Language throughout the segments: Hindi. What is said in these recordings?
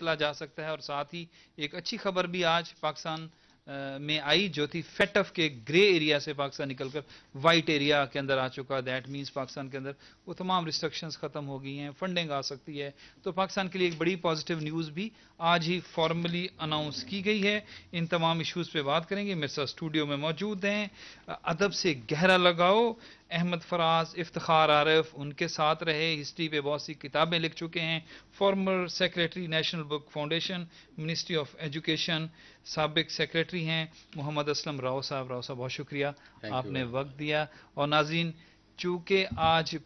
सिलसिला जा सकता है और साथ ही एक अच्छी खबर भी आज पाकिस्तान में आई जो थी फेटफ के ग्रे एरिया से पाकिस्तान निकलकर वाइट एरिया के अंदर आ चुका दैट मीन्स पाकिस्तान के अंदर वो तमाम रिस्ट्रिक्शंस ख़त्म हो गई हैं फंडिंग आ सकती है तो पाकिस्तान के लिए एक बड़ी पॉजिटिव न्यूज़ भी आज ही फॉर्मली अनाउंस की गई है इन तमाम इश्यूज़ पे बात करेंगे मेरे साथ स्टूडियो में मौजूद हैं अदब से गहरा लगाओ अहमद फराज इफ्तार आरफ उनके साथ रहे हिस्ट्री पे बहुत सी किताबें लिख चुके हैं former secretary National Book Foundation Ministry of Education सबक सेक्रेटरी हैं मोहम्मद असलम राव साहब राव साहब बहुत शुक्रिया आपने वक्त दिया और नाजीन चूँकि आज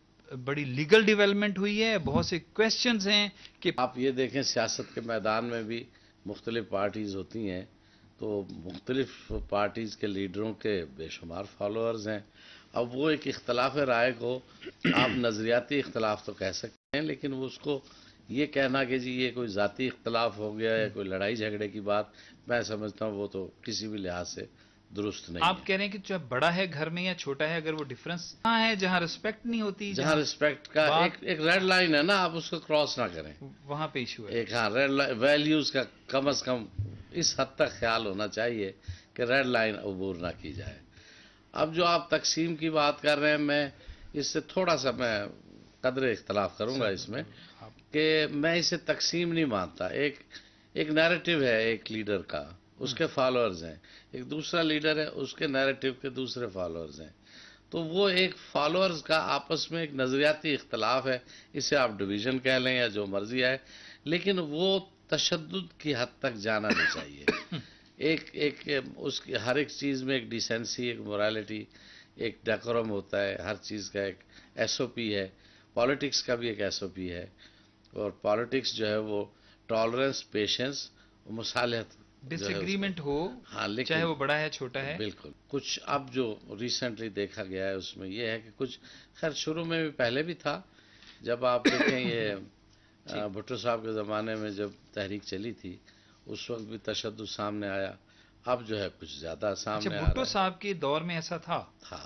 बड़ी लीगल डेवलपमेंट हुई है बहुत से क्वेश्चन हैं कि आप ये देखें सियासत के मैदान में भी मुख्तलिफ पार्टीज़ होती हैं तो मुख्तलिफ पार्टीज़ के लीडरों के बेशुमार फॉलोअर्स हैं अब वो एक इख्तलाफ राय को आप नज़रियाती इख्तलाफ तो कह सकते हैं लेकिन वो उसको ये कहना कि जी ये कोई ज़ाती इख्तलाफ हो गया या कोई लड़ाई झगड़े की बात मैं समझता हूँ वो तो किसी भी लिहाज से दुरुस्त नहीं आप कह रहे हैं कि चाहे बड़ा है घर में या छोटा है अगर वो डिफरेंस कहाँ है जहाँ रिस्पेक्ट नहीं होती जहाँ रिस्पेक्ट का एक एक रेड लाइन है ना आप उसको क्रॉस ना करें वहाँ पे इशू है एक हाँ रेड लाइन वैल्यूज का कम अज कम इस हद तक ख्याल होना चाहिए कि रेड लाइन अबूर ना की जाए अब जो आप तकसीम की बात कर रहे हैं मैं इससे थोड़ा सा मैं कदर इख्तलाफ करूँगा इसमें कि मैं इसे तकसीम नहीं मानता एक एक नैरेटिव है एक लीडर का उसके फॉलोअर्स हम्म। हैं एक दूसरा लीडर है उसके नैरेटिव के दूसरे फॉलोअर्स हैं तो वो एक फॉलोअर्स का आपस में एक नज़रियाती इख्तलाफ है इसे आप डिवीज़न कह लें या जो मर्ज़ी आए लेकिन वो तशद की हद तक जाना नहीं चाहिए एक एक उसकी हर एक चीज़ में एक डिसेंसी एक मोरालिटी एक डेकोरम होता है हर चीज़ का एक एस ओ पी है पॉलिटिक्स का भी एक एस ओ पी है और पॉलिटिक्स जो है वो टॉलरेंस पेशेंस मुसालहत डिसएग्रीमेंट हो हाँ लेकिन चाहे वो बड़ा है छोटा है बिल्कुल कुछ अब जो रिसेंटली देखा गया है उसमें ये है कि कुछ खैर शुरू में भी पहले भी था जब आप देखें ये भुट्टो साहब के ज़माने में जब तहरीक चली थी उस वक्त भी तशद सामने आया अब जो है कुछ ज़्यादा सामने अच्छा, भुट्टो साहब के दौर में ऐसा था था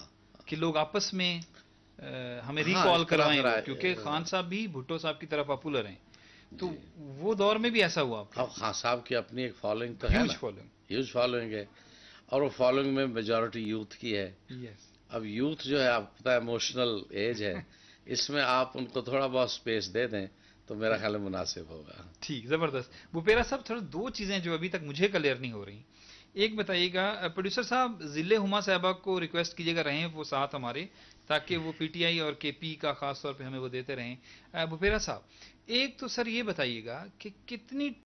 कि लोग आपस में आ, हमें रिकॉल हाँ, क्योंकि खान साहब भी भुट्टो साहब की तरफ पॉपुलर हैं तो वो दौर में भी ऐसा हुआ अब खान हाँ, साहब की अपनी एक फॉलोइंग तो है फॉलोइंग ह्यूज फॉलोइंग है और वो फॉलोइंग में मेजोरिटी यूथ की है yes. अब यूथ जो है आपको पता इमोशनल एज है इसमें आप उनको थोड़ा बहुत स्पेस दे दें तो मेरा ख्याल मुनासिब होगा ठीक जबरदस्त बुपेरा साहब थोड़ा दो चीजें जो अभी तक मुझे क्लियर नहीं हो रही एक बताइएगा प्रोड्यूसर साहब जिले हुमा साहबा को रिक्वेस्ट कीजिएगा रहे वो साथ हमारे ताकि वो पीटीआई और केपी का खास तौर पे हमें वो देते रहें भुपेरा साहब एक तो सर ये बताइएगा कि कितनी